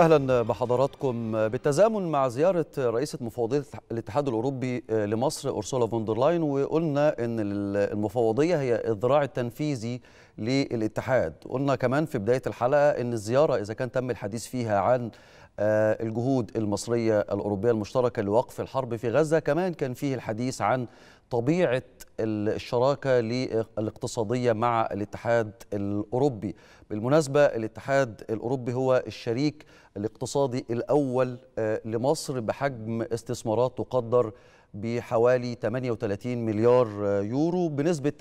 اهلا بحضراتكم بالتزامن مع زياره رئيسه مفوضيه الاتحاد الاوروبي لمصر اورسولا فون دير لاين وقلنا ان المفوضيه هي الذراع التنفيذي للاتحاد قلنا كمان في بدايه الحلقه ان الزياره اذا كان تم الحديث فيها عن آه، الجهود المصرية الأوروبية المشتركة لوقف الحرب في غزة كمان كان فيه الحديث عن طبيعه الشراكه الاقتصاديه مع الاتحاد الاوروبي بالمناسبه الاتحاد الاوروبي هو الشريك الاقتصادي الاول آه، لمصر بحجم استثمارات تقدر بحوالي 38 مليار آه، يورو بنسبه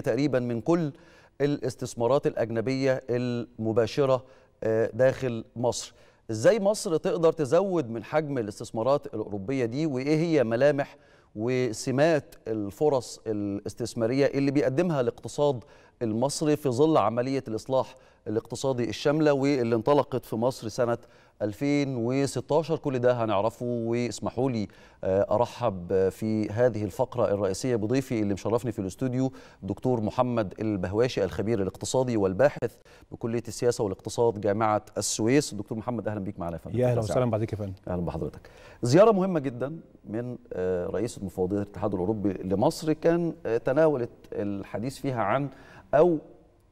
30% تقريبا من كل الاستثمارات الاجنبيه المباشره آه، داخل مصر ازاي مصر تقدر تزود من حجم الاستثمارات الاوروبيه دي وايه هي ملامح وسمات الفرص الاستثماريه اللي بيقدمها الاقتصاد المصري في ظل عمليه الاصلاح الاقتصادي الشاملة واللي انطلقت في مصر سنة 2016 كل ده هنعرفه واسمحوا لي آه، ارحب في هذه الفقره الرئيسيه بضيفي اللي مشرفني في الاستوديو دكتور محمد البهواشي الخبير الاقتصادي والباحث بكليه السياسه والاقتصاد جامعه السويس دكتور محمد اهلا بيك معنا يا فندم يا اهلا وسهلا بعدك يا فندم اهلا بحضرتك زياره مهمه جدا من آه، رئيس مفوضيه الاتحاد الاوروبي لمصر كان آه، تناولت الحديث فيها عن او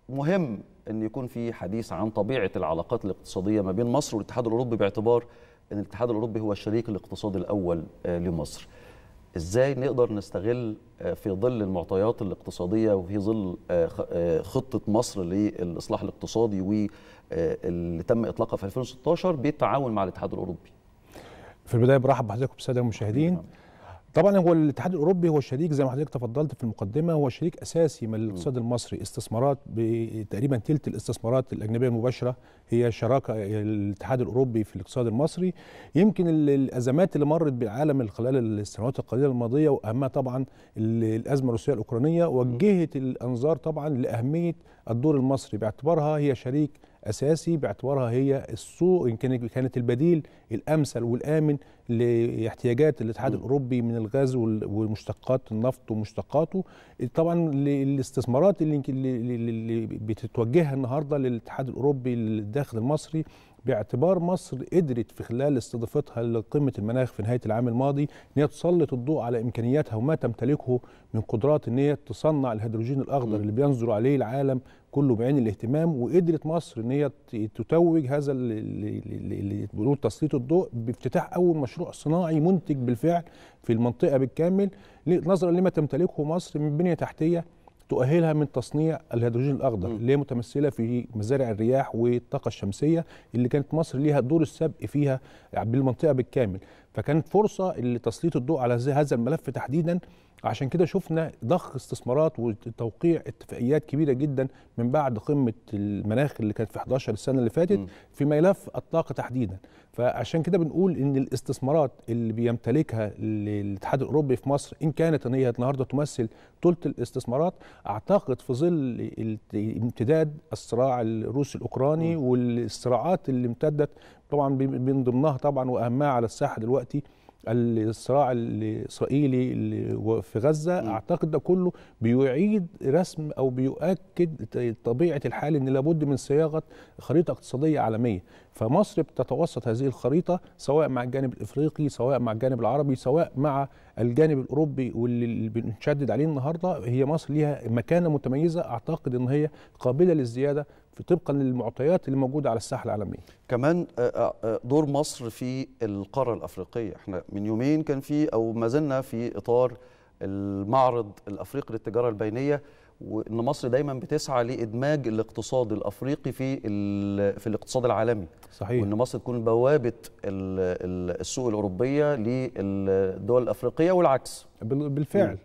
مهم ان يكون في حديث عن طبيعه العلاقات الاقتصاديه ما بين مصر والاتحاد الاوروبي باعتبار ان الاتحاد الاوروبي هو الشريك الاقتصادي الاول آه، لمصر. ازاي نقدر نستغل آه، في ظل المعطيات الاقتصاديه وفي ظل آه، خطه مصر للاصلاح الاقتصادي واللي تم اطلاقها في 2016 بالتعاون مع الاتحاد الاوروبي. في البدايه برحب بحضراتكم بالساده المشاهدين. نعم. طبعا هو الاتحاد الاوروبي هو الشريك زي ما حضرتك تفضلت في المقدمه هو شريك اساسي من الاقتصاد المصري استثمارات تقريبا ثلث الاستثمارات الاجنبيه المباشره هي شراكه الاتحاد الاوروبي في الاقتصاد المصري يمكن الازمات اللي مرت بالعالم خلال السنوات القليله الماضيه واهمها طبعا الازمه الروسيه الاوكرانيه وجهت الانظار طبعا لاهميه الدور المصري باعتبارها هي شريك اساسي باعتبارها هي السوق يمكن كانت البديل الامثل والامن لاحتياجات الاتحاد الاوروبي من الغاز ومشتقات النفط ومشتقاته طبعا الاستثمارات اللي بتتوجهها النهارده للاتحاد الاوروبي للداخل المصري باعتبار مصر قدرت في خلال استضافتها لقمه المناخ في نهايه العام الماضي ان هي تسلط الضوء على امكانياتها وما تمتلكه من قدرات ان هي تصنع الهيدروجين الاخضر اللي بينظر عليه العالم كله بعين الاهتمام وقدرت مصر ان هي تتوج هذا اللي بنقول تسليط الضوء بافتتاح اول مشروع صناعي منتج بالفعل في المنطقه بالكامل نظرا لما تمتلكه مصر من بنيه تحتيه تؤهلها من تصنيع الهيدروجين الاخضر اللي هي متمثله في مزارع الرياح والطاقه الشمسيه اللي كانت مصر ليها دور السبق فيها بالمنطقه بالكامل فكانت فرصه لتسليط الضوء على هذا الملف تحديدا عشان كده شفنا ضخ استثمارات وتوقيع اتفاقيات كبيره جدا من بعد قمه المناخ اللي كانت في 11 السنه اللي فاتت في ملف الطاقه تحديدا فعشان كده بنقول ان الاستثمارات اللي بيمتلكها الاتحاد الاوروبي في مصر ان كانت ان هي النهارده تمثل ثلث الاستثمارات اعتقد في ظل امتداد الصراع الروسي الاوكراني والصراعات اللي امتدت طبعا من ضمنها طبعا واهمها على الساحه دلوقتي الصراع الاسرائيلي في غزه م. اعتقد ده كله بيعيد رسم او بيؤكد طبيعه الحال ان لابد من صياغه خريطه اقتصاديه عالميه فمصر بتتوسط هذه الخريطه سواء مع الجانب الافريقي سواء مع الجانب العربي سواء مع الجانب الاوروبي واللي بنشدد عليه النهارده هي مصر ليها مكانه متميزه اعتقد ان هي قابله للزياده طبقا للمعطيات اللي موجوده على الساحه العالميه. كمان آه، آه، آه، دور مصر في القاره الافريقيه، احنا من يومين كان في او ما زلنا في اطار المعرض الافريقي للتجاره البينيه وان مصر دايما بتسعى لادماج الاقتصاد الافريقي في في الاقتصاد العالمي صحيح وان مصر تكون بوابه السوق الاوروبيه للدول الافريقيه والعكس بالفعل م.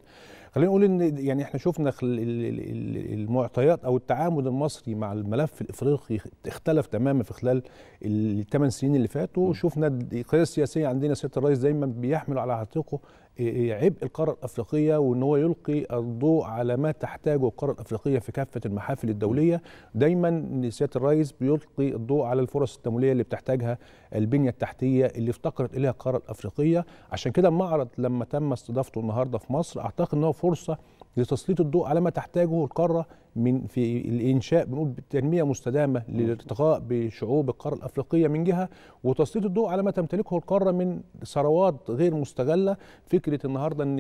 خلينا نقول ان يعني احنا شفنا المعطيات او التعامل المصري مع الملف الافريقي اختلف تماما في خلال الثمان سنين اللي فاتوا وشفنا القياده السياسيه عندنا سياده الرئيس دايما بيحمل على عاتقه عبء القارة الأفريقية وأن هو يلقي الضوء على ما تحتاجه القارة الأفريقية في كافة المحافل الدولية دايما سيادة الرئيس بيلقي الضوء على الفرص التمويلية اللي بتحتاجها البنية التحتية اللي افتقرت إليها القارة الأفريقية عشان كده المعرض لما تم استضافته النهاردة في مصر أعتقد أنه فرصه لتسليط الضوء على ما تحتاجه القاره من في الانشاء بنقول تنميه مستدامه للارتقاء بشعوب القاره الافريقيه من جهه وتسليط الضوء على ما تمتلكه القاره من ثروات غير مستغله فكره النهارده ان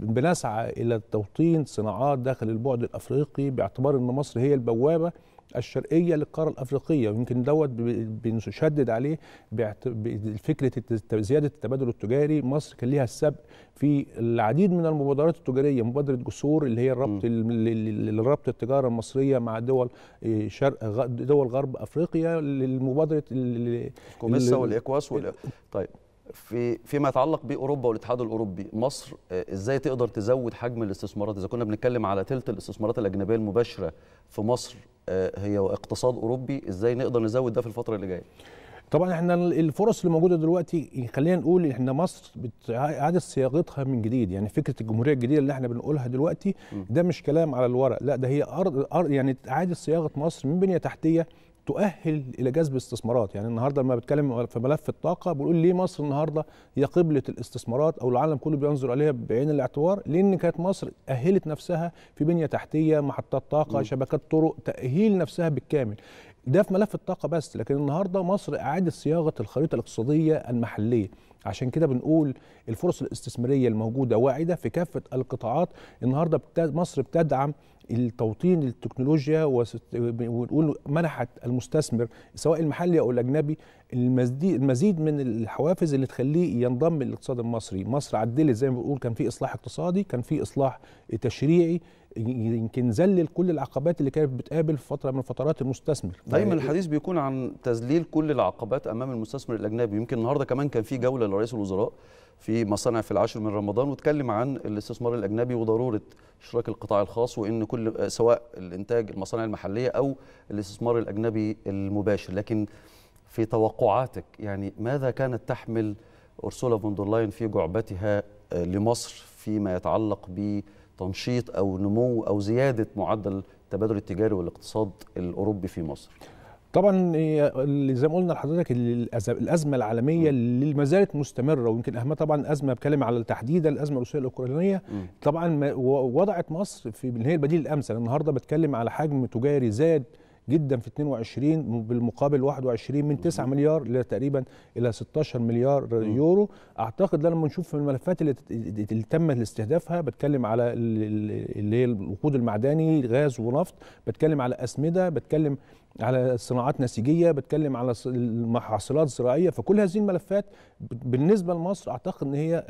بنسعى الى توطين صناعات داخل البعد الافريقي باعتبار ان مصر هي البوابه الشرقيه للقاره الافريقيه ويمكن دوت بنشدد عليه بفكره زياده التبادل التجاري مصر كان ليها السبق في العديد من المبادرات التجاريه مبادره جسور اللي هي الربط لربط التجاره المصريه مع دول آه، شرق دول غرب افريقيا لمبادره كوميسا والاكواس طيب في فيما يتعلق باوروبا والاتحاد الاوروبي مصر آه، ازاي تقدر تزود حجم الاستثمارات اذا كنا بنتكلم على ثلث الاستثمارات الاجنبيه المباشره في مصر آه، هي اقتصاد اوروبي ازاي نقدر نزود ده في الفتره اللي جايه طبعا احنا الفرص اللي موجوده دلوقتي خلينا نقول احنا مصر اعاده صياغتها من جديد يعني فكره الجمهوريه الجديده اللي احنا بنقولها دلوقتي ده مش كلام على الورق لا ده هي ارض, أرض يعني اعاده صياغه مصر من بنيه تحتيه تؤهل الى جذب استثمارات يعني النهارده لما بتكلم في ملف الطاقه بنقول ليه مصر النهارده هي قبله الاستثمارات او العالم كله بينظر اليها بعين الاعتبار لان كانت مصر اهلت نفسها في بنيه تحتيه محطات طاقه م. شبكات طرق تاهيل نفسها بالكامل ده في ملف الطاقه بس لكن النهارده مصر اعاده صياغه الخريطه الاقتصاديه المحليه عشان كده بنقول الفرص الاستثماريه الموجوده واعده في كافه القطاعات النهارده مصر بتدعم التوطين التكنولوجيا ونقول منحت المستثمر سواء المحلي او الاجنبي المزيد من الحوافز اللي تخليه ينضم للاقتصاد المصري مصر عدلت زي ما بنقول كان في اصلاح اقتصادي كان في اصلاح تشريعي يمكن ذلل كل العقبات اللي كانت بتقابل في فتره من فترات المستثمر دايما الحديث بيكون عن تذليل كل العقبات امام المستثمر الاجنبي يمكن النهارده كمان كان في جوله لرئيس الوزراء في مصانع في العاشر من رمضان واتكلم عن الاستثمار الاجنبي وضروره اشراك القطاع الخاص وان كل سواء الانتاج المصانع المحليه او الاستثمار الاجنبي المباشر لكن في توقعاتك يعني ماذا كانت تحمل أرسولا فوندرلاين في جعبتها لمصر فيما يتعلق بتنشيط أو نمو أو زيادة معدل التبادل التجاري والاقتصاد الأوروبي في مصر طبعا إيه، زي ما قلنا لحضرتك الازمه العالميه اللي ما زالت مستمره ويمكن اهمها طبعا ازمه بتكلم على تحديدا الازمه الروسيه الاوكرانيه طبعا وضعت مصر في اللي هي البديل الامثل النهارده بتكلم على حجم تجاري زاد جدا في 22 بالمقابل 21 من 9 مليار تقريبا الى 16 مليار يورو اعتقد لما نشوف الملفات اللي, اللي تم استهدافها بتكلم على اللي هي الوقود المعدني غاز ونفط بتكلم على اسمده بتكلم على صناعات نسيجيه بتكلم على المحاصيلات الزراعيه فكل هذه الملفات بالنسبه لمصر اعتقد ان هي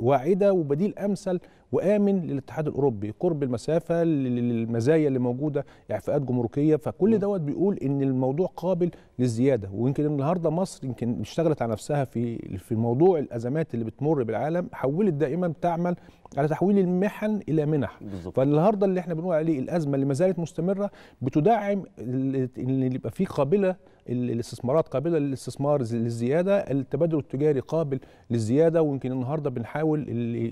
واعده وبديل امثل وامن للاتحاد الاوروبي قرب المسافه للمزايا اللي موجوده اعفاءات جمركيه فكل دوت بيقول ان الموضوع قابل للزياده ويمكن النهارده مصر يمكن اشتغلت على نفسها في في موضوع الازمات اللي بتمر بالعالم حولت دائما تعمل على تحويل المحن الى منح بالزبط. فالنهارده اللي احنا بنقول عليه الازمه اللي ما زالت مستمره بتدعم ان يبقى في قابله الاستثمارات قابله للاستثمار للزياده التبادل التجاري قابل للزياده ويمكن النهارده بنحاول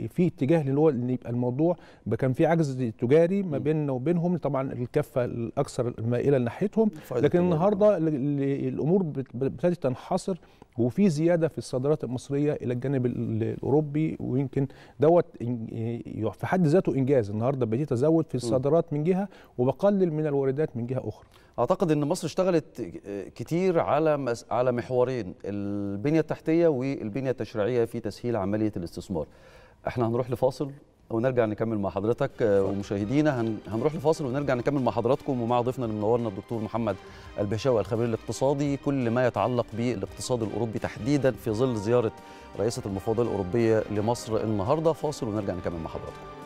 في اتجاه اللي هو ان يبقى الموضوع كان في عجز تجاري ما بيننا وبينهم طبعا الكفه الاكثر مائله ناحيتهم لكن النهارده الامور ابتدت تنحصر وفي زياده في الصادرات المصريه الى الجانب الاوروبي ويمكن دوت في حد ذاته انجاز النهارده بديت ازود في الصادرات من جهه وبقلل من الواردات من جهه اخرى اعتقد ان مصر اشتغلت كتير على على محورين البنيه التحتيه والبنيه التشريعيه في تسهيل عمليه الاستثمار احنا هنروح لفاصل ونرجع نكمل مع حضرتك آه، ومشاهدينا هن... هنروح لفاصل ونرجع نكمل مع حضراتكم ومع ضيفنا اللي منورنا الدكتور محمد البشاوي الخبير الاقتصادي كل ما يتعلق بالاقتصاد الاوروبي تحديدا في ظل زياره رئيسه المفوضيه الاوروبيه لمصر النهارده فاصل ونرجع نكمل مع حضراتكم